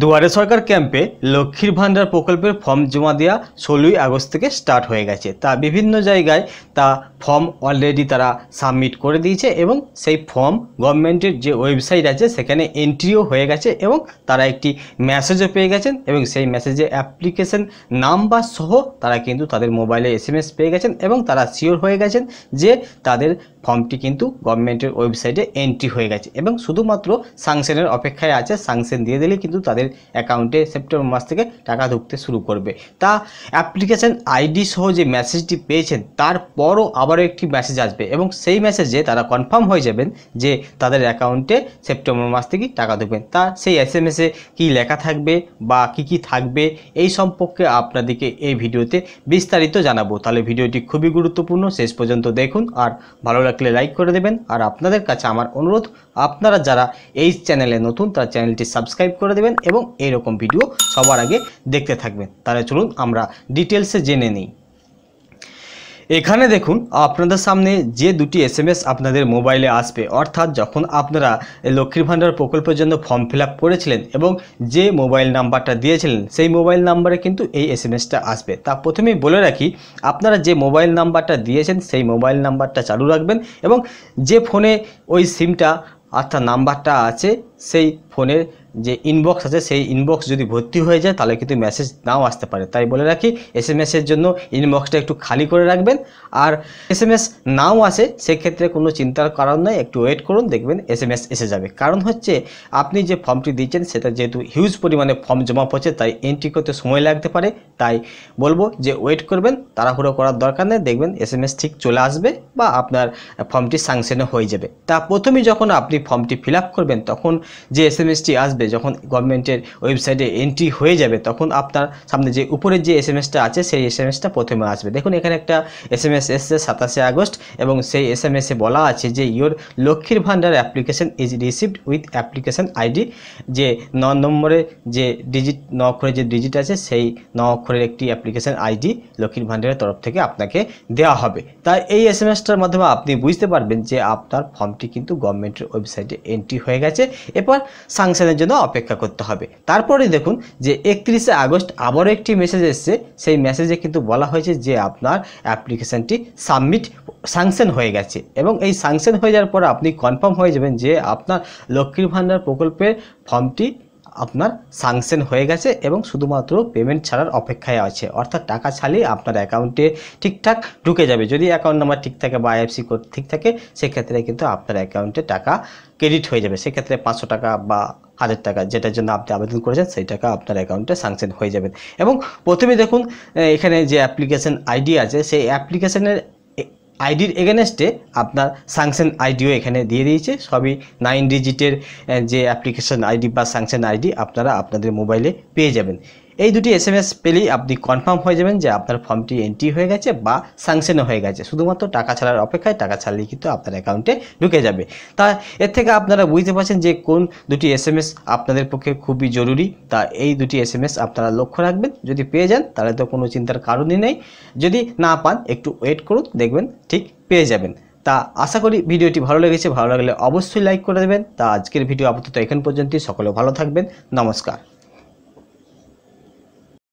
দুয়ারে সরকার ক্যাম্পে লক্ষ্মীর ভাণ্ডার প্রকল্পের ফর্ম জমা দেওয়া ষোলোই আগস্ট থেকে স্টার্ট হয়ে গেছে তা বিভিন্ন জায়গায় তা ফর্ম অলরেডি তারা সাবমিট করে দিয়েছে এবং সেই ফর্ম গভর্নমেন্টের যে ওয়েবসাইট আছে সেখানে এন্ট্রিও হয়ে গেছে এবং তারা একটি মেসেজও পেয়ে গেছেন এবং সেই মেসেজে অ্যাপ্লিকেশন নাম্বার সহ তারা কিন্তু তাদের মোবাইলে এসএমএস পেয়ে গেছেন এবং তারা শিওর হয়ে গেছেন যে তাদের ফর্মটি কিন্তু গভর্নমেন্টের ওয়েবসাইটে এন্ট্রি হয়ে গেছে এবং শুধুমাত্র সাংশনের অপেক্ষায় আছে সাংশন দিয়ে দিলে কিন্তু তাদের তাদের অ্যাকাউন্টে সেপ্টেম্বর মাস থেকে টাকা ঢুকতে শুরু করবে তা অ্যাপ্লিকেশান আইডি সহ যে মেসেজটি পেয়েছেন তারপরও আবারও একটি মেসেজ আসবে এবং সেই মেসেজে তারা কনফার্ম হয়ে যাবেন যে তাদের অ্যাকাউন্টে সেপ্টেম্বর মাস থেকে টাকা ঢুকবেন তা সেই এস এম এসে কী লেখা থাকবে বা কি কি থাকবে এই সম্পর্কে আপনাদেরকে এই ভিডিওতে বিস্তারিত জানাবো তাহলে ভিডিওটি খুবই গুরুত্বপূর্ণ শেষ পর্যন্ত দেখুন আর ভালো লাগলে লাইক করে দেবেন আর আপনাদের কাছে আমার অনুরোধ আপনারা যারা এই চ্যানেলে নতুন তারা চ্যানেলটি সাবস্ক্রাইব করে দেবেন এবং এরকম ভিডিও সবার আগে দেখতে থাকবেন তাহলে চলুন আমরা ডিটেলসে জেনে নিই এখানে দেখুন আপনাদের সামনে যে দুটি এসএমএস আপনাদের মোবাইলে আসবে অর্থাৎ যখন আপনারা লক্ষ্মীর ভাণ্ডার প্রকল্পের জন্য ফর্ম ফিল করেছিলেন এবং যে মোবাইল নাম্বারটা দিয়েছিলেন সেই মোবাইল নাম্বারে কিন্তু এই এসএমএসটা আসবে তা প্রথমেই বলে রাখি আপনারা যে মোবাইল নাম্বারটা দিয়েছেন সেই মোবাইল নাম্বারটা চালু রাখবেন এবং যে ফোনে ওই সিমটা অর্থাৎ নাম্বারটা আছে সেই ফোনের যে ইনবক্স আছে সেই ইনবক্স যদি ভর্তি হয়ে যায় তাহলে কিন্তু মেসেজ নাও আসতে পারে তাই বলে রাখি এস এম এসের জন্য ইনবক্সটা একটু খালি করে রাখবেন আর এস এম এস নাও আসে সেক্ষেত্রে কোনো চিন্তার কারণ নয় একটু ওয়েট করুন দেখবেন এস এম এস এসে যাবে কারণ হচ্ছে আপনি যে ফর্মটি দিচ্ছেন সেটা যেহেতু হিউজ পরিমাণে ফর্ম জমা পড়ছে তাই এন্ট্রি করতে সময় লাগতে পারে তাই বলবো যে ওয়েট করবেন তাড়াহুড়ো করার দরকার নেই দেখবেন এস এম এস ঠিক চলে আসবে বা আপনার ফর্মটি সাংশনও হয়ে যাবে তা প্রথমে যখন আপনি ফর্মটি ফিল করবেন তখন যে এস এম এসটি আসবে মধ্যে যখন গভর্নমেন্টের ওয়েবসাইটে এন্ট্রি হয়ে যাবে তখন আপনার সামনে যে উপরের যে এস আছে সেই এস প্রথমে আসবে দেখুন এখানে একটা এস এম এস এসছে সাতাশে আগস্ট এবং সেই এস এম এসে বলা আছে যে ইয়োর লক্ষ্মীর ভাণ্ডার application is received with application ID যে ন নম্বরে যে ডিজিট ন অক্ষরে যে ডিজিট আছে সেই ন অক্ষরের একটি অ্যাপ্লিকেশন আইডি লক্ষ্মীর ভাণ্ডারের তরফ থেকে আপনাকে দেওয়া হবে তাই এই এস এম এসটার মাধ্যমে আপনি বুঝতে পারবেন যে আপনার ফর্মটি কিন্তু গভর্নমেন্টের ওয়েবসাইটে এন্ট্রি হয়ে গেছে এরপর সাংশনের জন্য পর্যন্ত অপেক্ষা করতে হবে তারপরে দেখুন যে একত্রিশে আগস্ট আবারও একটি মেসেজ এসছে সেই মেসেজে কিন্তু বলা হয়েছে যে আপনার অ্যাপ্লিকেশানটি সাবমিট স্যাংশন হয়ে গেছে এবং এই স্যাংশন হয়ে যাওয়ার পর আপনি কনফার্ম হয়ে যাবেন যে আপনার লক্ষ্মীর ভাণ্ডার প্রকল্পের ফর্মটি আপনার সাংশন হয়ে গেছে এবং শুধুমাত্র পেমেন্ট ছাড়ার অপেক্ষায় আছে অর্থাৎ টাকা ছাড়িয়ে আপনার অ্যাকাউন্টে ঠিকঠাক ঢুকে যাবে যদি অ্যাকাউন্ট নাম্বার ঠিক থাকে বা আইএফসি কোড ঠিক থাকে সেক্ষেত্রে কিন্তু আপনার অ্যাকাউন্টে টাকা ক্রেডিট হয়ে যাবে সেক্ষেত্রে পাঁচশো টাকা বা হাজার টাকা যেটার জন্য আপনি আবেদন করেছেন সেই টাকা আপনার অ্যাকাউন্টে স্যাংশন হয়ে যাবে এবং প্রথমে দেখুন এখানে যে অ্যাপ্লিকেশান আইডি আছে সেই অ্যাপ্লিকেশানের আইডির এগেনস্টে আপনার স্যাংশন আইডিও এখানে দিয়ে দিয়েছে সবই নাইন ডিজিটের যে অ্যাপ্লিকেশন আইডি বা স্যাংশন আইডি আপনারা আপনাদের মোবাইলে পেয়ে যাবেন এই দুটি এস এম এস পেলেই আপনি কনফার্ম হয়ে যাবেন যে আপনার ফর্মটি এন্ট্রি হয়ে গেছে বা স্যাংশনও হয়ে গেছে শুধুমাত্র টাকা ছাড়ার অপেক্ষায় টাকা ছাড়লেই কিন্তু আপনার অ্যাকাউন্টে ঢুকে যাবে তা এর থেকে আপনারা বুঝতে পারছেন যে কোন দুটি এস এম এস আপনাদের পক্ষে খুবই জরুরি তা এই দুটি এস এম এস আপনারা লক্ষ্য রাখবেন যদি পেয়ে যান তাহলে তো কোনো চিন্তার কারণই নেই যদি না পান একটু ওয়েট করুন দেখবেন ঠিক পেয়ে যাবেন তা আশা করি ভিডিওটি ভালো লেগেছে ভালো লাগলে অবশ্যই লাইক করে দেবেন তা আজকের ভিডিও আপাতত এখন পর্যন্তই সকলে ভালো থাকবেন নমস্কার